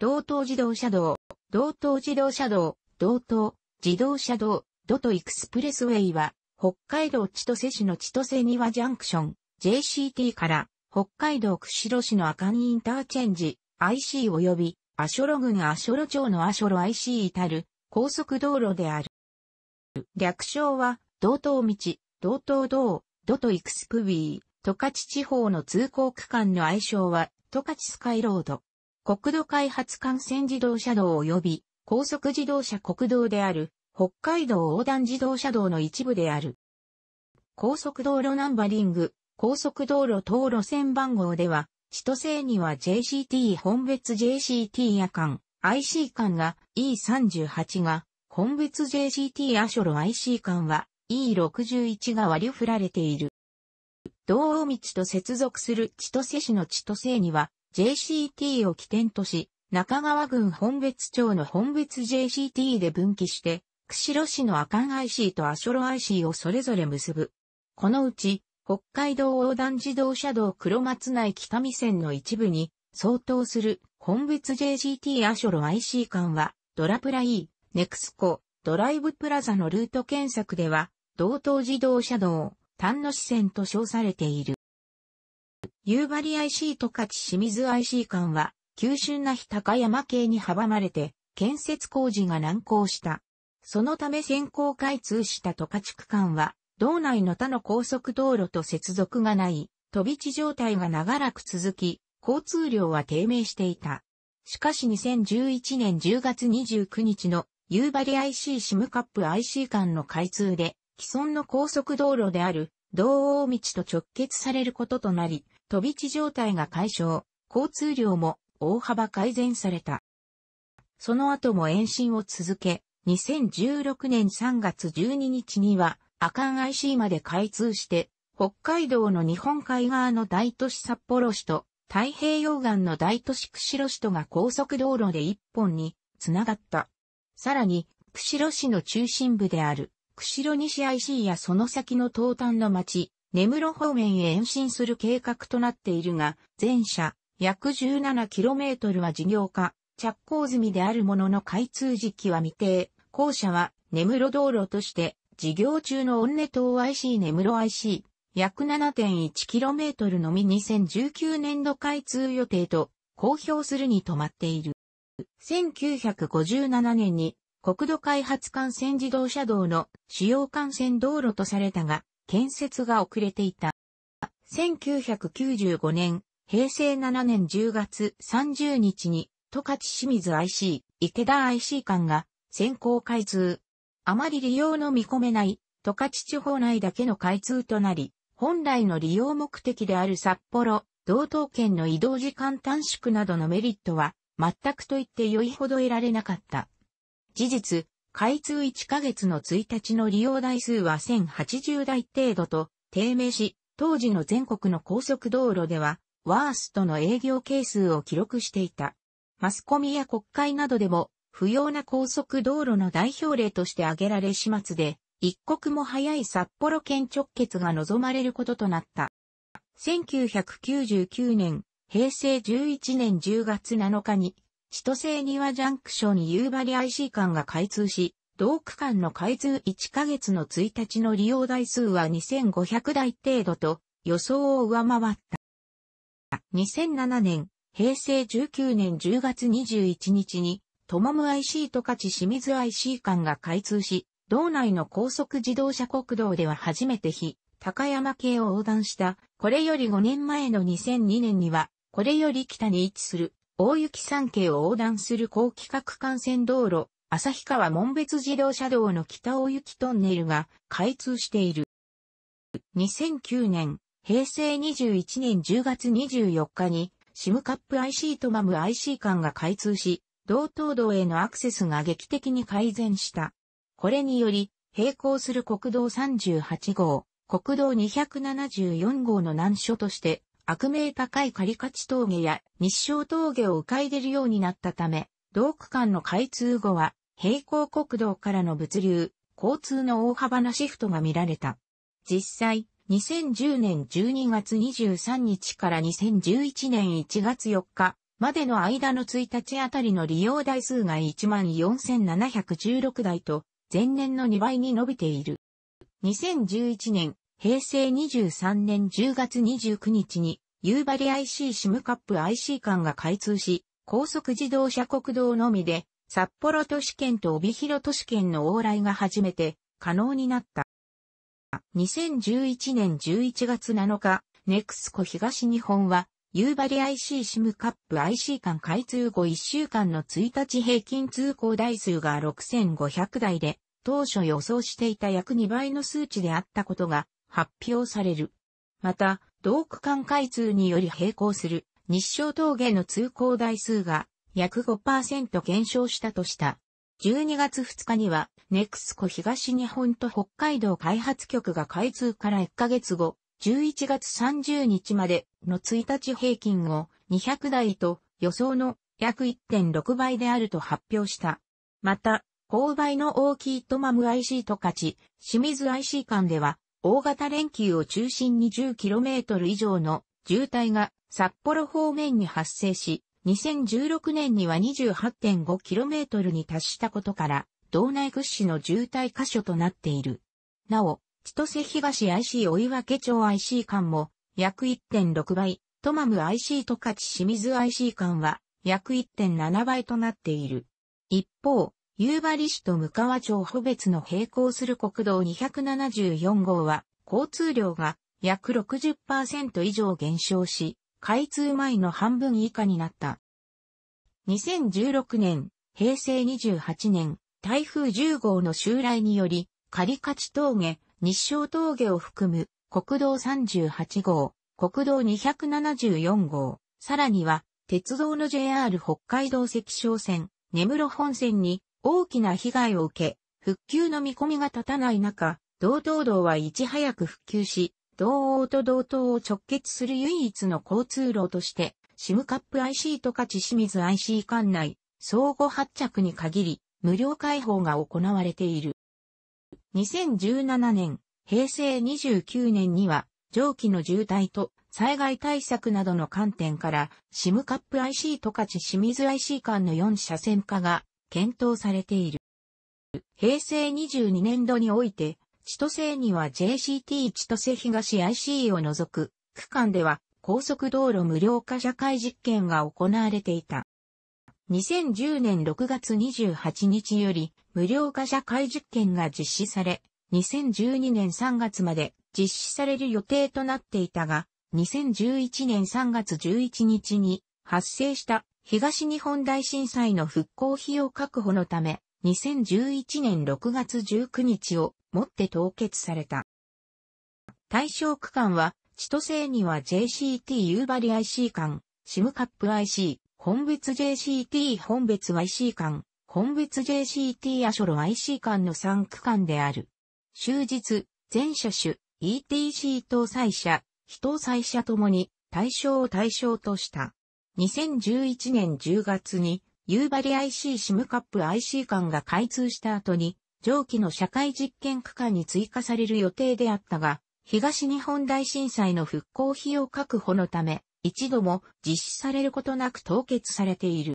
道東自動車道、道東自動車道、道東自動車道、ドトイクスプレスウェイは、北海道千歳市の千歳庭ジャンクション、JCT から、北海道釧路市の赤んインターチェンジ、IC 及び、アショロ郡ショロ町のアショロ IC 至る、高速道路である。略称は、道東道、道東道、ドトイクスプビー、十勝地方の通行区間の愛称は、十勝スカイロード。国土開発幹線自動車道及び高速自動車国道である北海道横断自動車道の一部である。高速道路ナンバリング、高速道路等路線番号では、千歳には JCT 本別 JCT 夜間、IC 間が E38 が、本別 JCT アショロ IC 間は E61 が割り振られている。道央道と接続する千歳市の千歳には JCT を起点とし、中川郡本別町の本別 JCT で分岐して、釧路市の阿寒 IC とアショロ IC をそれぞれ結ぶ。このうち、北海道横断自動車道黒松内北見線の一部に相当する本別 JCT アショロ IC 間はドラプラ E、ネクスコ、ドライブプラザのルート検索では同等自動車道、丹野支線と称されている。夕張 IC 十勝清水 IC 間は、急峻な日高山系に阻まれて、建設工事が難航した。そのため先行開通した十勝区間は、道内の他の高速道路と接続がない、飛び地状態が長らく続き、交通量は低迷していた。しかし2011年10月29日の夕張 IC シムカップ IC 間の開通で、既存の高速道路である道央道と直結されることとなり、飛び地状態が解消、交通量も大幅改善された。その後も延伸を続け、2016年3月12日には、阿寒 IC まで開通して、北海道の日本海側の大都市札幌市と太平洋岸の大都市釧路市とが高速道路で一本につながった。さらに、釧路市の中心部である釧路西 IC やその先の東端の町、根室方面へ延伸する計画となっているが、全車約 17km は事業化、着工済みであるものの開通時期は未定。後者は根室道路として事業中の温根島 IC 根室 IC 約 7.1km のみ2019年度開通予定と公表するに止まっている。1957年に国土開発幹線自動車道の主要幹線道路とされたが、建設が遅れていた。1995年、平成7年10月30日に、十勝清水 IC、池田 IC 間が先行開通。あまり利用の見込めない、十勝地方内だけの開通となり、本来の利用目的である札幌、同等圏の移動時間短縮などのメリットは、全くと言って良いほど得られなかった。事実、開通1ヶ月の1日の利用台数は1080台程度と低迷し、当時の全国の高速道路では、ワーストの営業係数を記録していた。マスコミや国会などでも、不要な高速道路の代表例として挙げられ始末で、一刻も早い札幌圏直結が望まれることとなった。1999年、平成11年10月7日に、千歳庭ジャンクション夕張 IC 間が開通し、同区間の開通1ヶ月の1日の利用台数は2500台程度と予想を上回った。2007年、平成19年10月21日に、トモム IC と勝ち清水 IC 間が開通し、道内の高速自動車国道では初めて日、高山系を横断した、これより5年前の2002年には、これより北に位置する、大雪山系を横断する高規格幹線道路、旭川門別自動車道の北大雪トンネルが開通している。2009年、平成21年10月24日に、シムカップ IC とマム IC 間が開通し、道東道へのアクセスが劇的に改善した。これにより、並行する国道38号、国道274号の難所として、悪名高い狩勝峠や日照峠を迂回出るようになったため、同区間の開通後は、平行国道からの物流、交通の大幅なシフトが見られた。実際、2010年12月23日から2011年1月4日までの間の1日あたりの利用台数が14,716台と前年の2倍に伸びている。2011年平成23年10月29日に、夕張 IC シムカップ IC 間が開通し、高速自動車国道のみで、札幌都市圏と帯広都市圏の往来が初めて可能になった。2011年11月7日、ネクスコ東日本は、夕張 IC シムカップ IC 間開通後1週間の1日平均通行台数が6500台で、当初予想していた約2倍の数値であったことが発表される。また、同区間開通により並行する日照峠の通行台数が約5%減少したとした。12月2日には、ネクスコ東日本と北海道開発局が開通から1ヶ月後、11月30日までの1日平均を200台と予想の約1.6倍であると発表した。また、勾配の大きいトマム IC と勝ち、清水 IC 間では大型連休を中心に 10km 以上の渋滞が札幌方面に発生し、2016年には 28.5km に達したことから、道内屈指の渋滞箇所となっている。なお、千歳東 IC 追分町 IC 間も約1.6倍、トマム IC 十勝清水 IC 間は約1.7倍となっている。一方、夕張市と向川町穂別の並行する国道274号は、交通量が約60%以上減少し、開通前の半分以下になった。2016年、平成28年、台風10号の襲来により、狩勝峠、日照峠を含む国道38号、国道274号、さらには、鉄道の JR 北海道赤小線、根室本線に大きな被害を受け、復旧の見込みが立たない中、道東道はいち早く復旧し、道央と道東を直結する唯一の交通路として、シムカップ IC とか地清水 IC 管内、相互発着に限り、無料開放が行われている。2017年、平成29年には、蒸気の渋滞と災害対策などの観点から、シムカップ IC とか地清水 IC 間の4車線化が検討されている。平成22年度において、千歳には JCT 千歳東 IC を除く区間では高速道路無料化社会実験が行われていた。2010年6月28日より無料化社会実験が実施され、2012年3月まで実施される予定となっていたが、2011年3月11日に発生した東日本大震災の復興費用確保のため、2011年6月19日をもって凍結された。対象区間は、千歳には JCT 夕張 IC 間、シムカップ IC、本別 JCT 本別 IC 間、本別 JCT アショロ IC 間の3区間である。終日、全車種、ETC 搭載車、非搭載車ともに対象を対象とした。2011年10月に、夕張 IC シムカップ IC 間が開通した後に、上記の社会実験区間に追加される予定であったが、東日本大震災の復興費用確保のため、一度も実施されることなく凍結されている。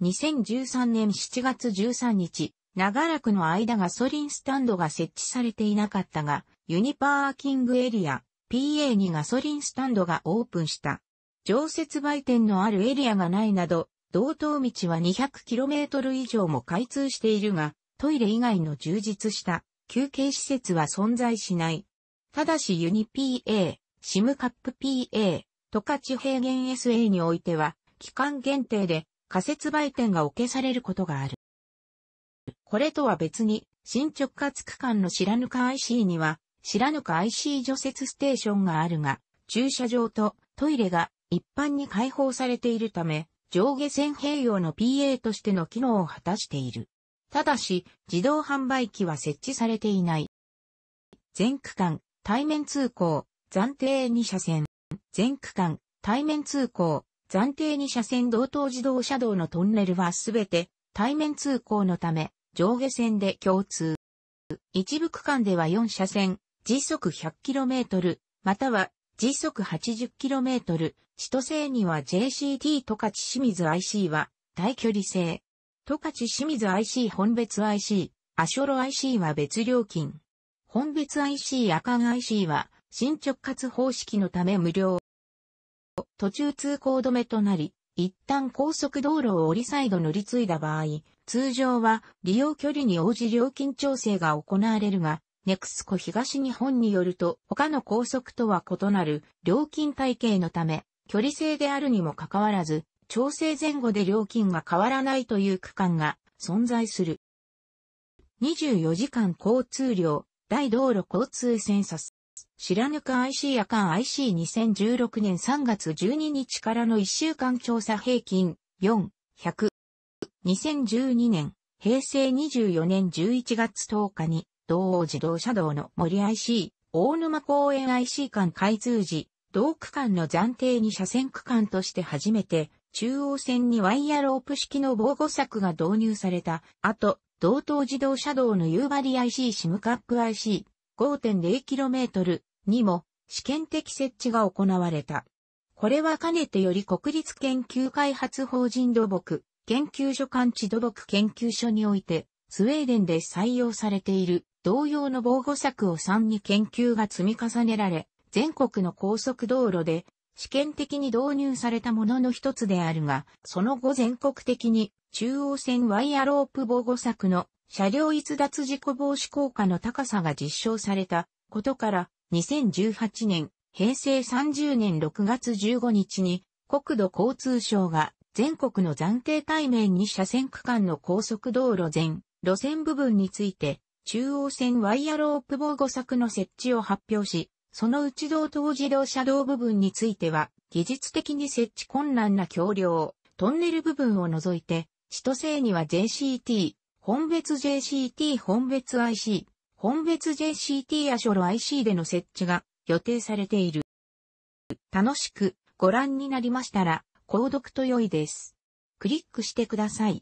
2013年7月13日、長らくの間ガソリンスタンドが設置されていなかったが、ユニパーキングエリア、PA にガソリンスタンドがオープンした。常設売店のあるエリアがないなど、道東道は 200km 以上も開通しているが、トイレ以外の充実した休憩施設は存在しない。ただしユニ PA、シムカップ PA、トカチ平原 SA においては、期間限定で仮設売店が置けされることがある。これとは別に、新直轄区間の白か IC には、白か IC 除雪ステーションがあるが、駐車場とトイレが一般に開放されているため、上下線併用の PA としての機能を果たしている。ただし、自動販売機は設置されていない。全区間、対面通行、暫定2車線。全区間、対面通行、暫定2車線同等自動車道のトンネルはすべて対面通行のため、上下線で共通。一部区間では4車線、時速 100km、または時速 80km、千歳には JCT 十勝清水 IC は、大距離制。十勝清水 IC 本別 IC、アショロ IC は別料金。本別 IC アカン IC は、進直活方式のため無料。途中通行止めとなり、一旦高速道路を折りサイド乗り継いだ場合、通常は利用距離に応じ料金調整が行われるが、ネクスコ東日本によると他の高速とは異なる料金体系のため、距離制であるにもかかわらず、調整前後で料金が変わらないという区間が存在する。24時間交通量、大道路交通センサス。白ぬか IC 夜間 IC2016 年3月12日からの1週間調査平均4、100。2012年、平成24年11月10日に、道央自動車道の森 IC、大沼公園 IC 間開通時、同区間の暫定に車線区間として初めて、中央線にワイヤロープ式の防護柵が導入された後、同等自動車道の夕張 IC シムカップ IC 5.0km にも試験的設置が行われた。これはかねてより国立研究開発法人土木、研究所間地土木研究所において、スウェーデンで採用されている同様の防護柵を3に研究が積み重ねられ、全国の高速道路で試験的に導入されたものの一つであるが、その後全国的に中央線ワイヤロープ防護策の車両逸脱事故防止効果の高さが実証されたことから2018年平成30年6月15日に国土交通省が全国の暫定対面に車線区間の高速道路全路線部分について中央線ワイヤロープ防護柵の設置を発表しそのうち同等自動車道部分については、技術的に設置困難な橋梁、トンネル部分を除いて、首都制には JCT、本別 JCT 本別 IC、本別 JCT やョ路 IC での設置が予定されている。楽しくご覧になりましたら、購読と良いです。クリックしてください。